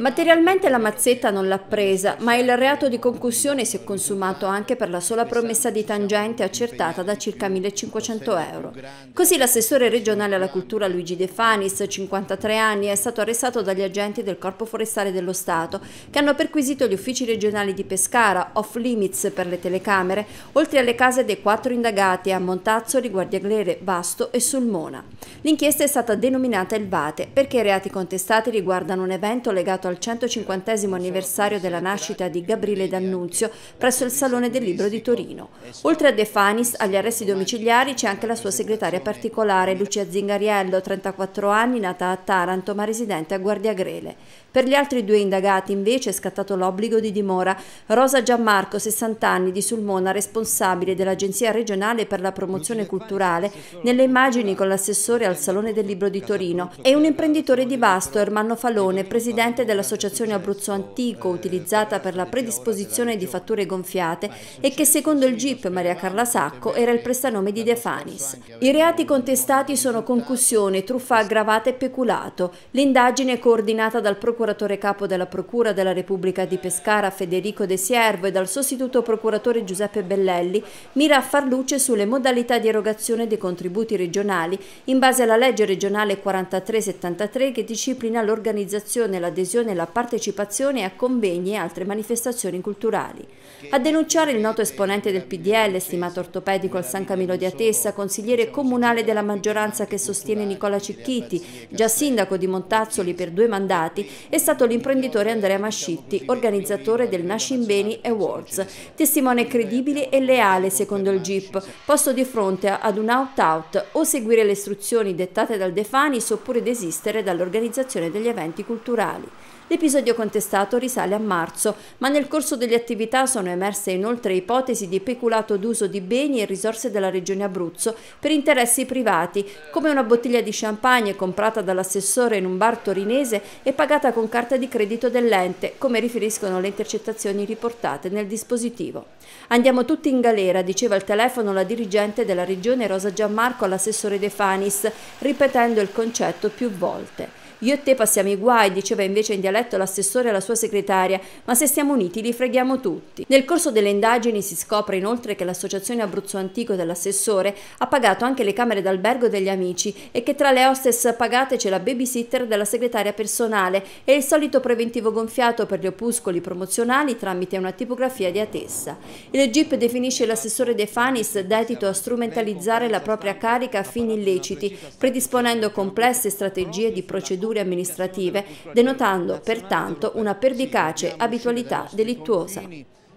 Materialmente la mazzetta non l'ha presa, ma il reato di concussione si è consumato anche per la sola esatto, promessa di tangente accertata da circa 1500 euro. Così l'assessore regionale alla cultura Luigi De Fanis, 53 anni, è stato arrestato dagli agenti del Corpo Forestale dello Stato che hanno perquisito gli uffici regionali di Pescara, off limits per le telecamere, oltre alle case dei quattro indagati a Montazzoli, Guardiaglere, Vasto e Sulmona. L'inchiesta è stata denominata Il Vate perché i reati contestati riguardano un evento evento legato al 150 anniversario della nascita di Gabriele D'Annunzio presso il Salone del Libro di Torino. Oltre a De Fanis, agli arresti domiciliari c'è anche la sua segretaria particolare, Lucia Zingariello, 34 anni, nata a Taranto ma residente a Guardiagrele. Per gli altri due indagati invece è scattato l'obbligo di dimora. Rosa Gianmarco, 60 anni, di Sulmona, responsabile dell'Agenzia regionale per la promozione culturale, nelle immagini con l'assessore al Salone del Libro di Torino, e un imprenditore di Vasto, Ermanno Falone, presidente dell'Associazione Abruzzo Antico, utilizzata per la predisposizione di fatture gonfiate e che secondo il GIP Maria Carla Sacco era il prestanome di De Fanis. I reati contestati sono concussione, truffa aggravata e peculato. L'indagine coordinata dal procuratore procuratore capo della Procura della Repubblica di Pescara Federico De Siervo e dal sostituto procuratore Giuseppe Bellelli mira a far luce sulle modalità di erogazione dei contributi regionali in base alla legge regionale 4373 che disciplina l'organizzazione, l'adesione e la partecipazione a convegni e altre manifestazioni culturali. A denunciare il noto esponente del PDL, stimato ortopedico al San Camillo di Atessa, consigliere comunale della maggioranza che sostiene Nicola Cicchiti, già sindaco di Montazzoli per due mandati, è stato l'imprenditore Andrea Mascitti, organizzatore del Nascimbeni Awards, testimone credibile e leale secondo il GIP, posto di fronte ad un out-out o seguire le istruzioni dettate dal Defanis oppure desistere dall'organizzazione degli eventi culturali. L'episodio contestato risale a marzo, ma nel corso delle attività sono emerse inoltre ipotesi di peculato d'uso di beni e risorse della Regione Abruzzo per interessi privati, come una bottiglia di champagne comprata dall'assessore in un bar torinese e pagata con carta di credito dell'ente, come riferiscono le intercettazioni riportate nel dispositivo. Andiamo tutti in galera, diceva al telefono la dirigente della Regione Rosa Gianmarco all'assessore De Fanis, ripetendo il concetto più volte. Io e te passiamo i guai, diceva invece in dialetto l'assessore alla sua segretaria, ma se stiamo uniti li freghiamo tutti. Nel corso delle indagini si scopre inoltre che l'associazione Abruzzo Antico dell'assessore ha pagato anche le camere d'albergo degli amici e che tra le hostess pagate c'è la babysitter della segretaria personale e il solito preventivo gonfiato per gli opuscoli promozionali tramite una tipografia di Atessa. Il GIP definisce l'assessore De Fanis dedito a strumentalizzare la propria carica a fini illeciti, predisponendo complesse strategie di procedura procedure amministrative, denotando pertanto una pervicace abitualità delittuosa.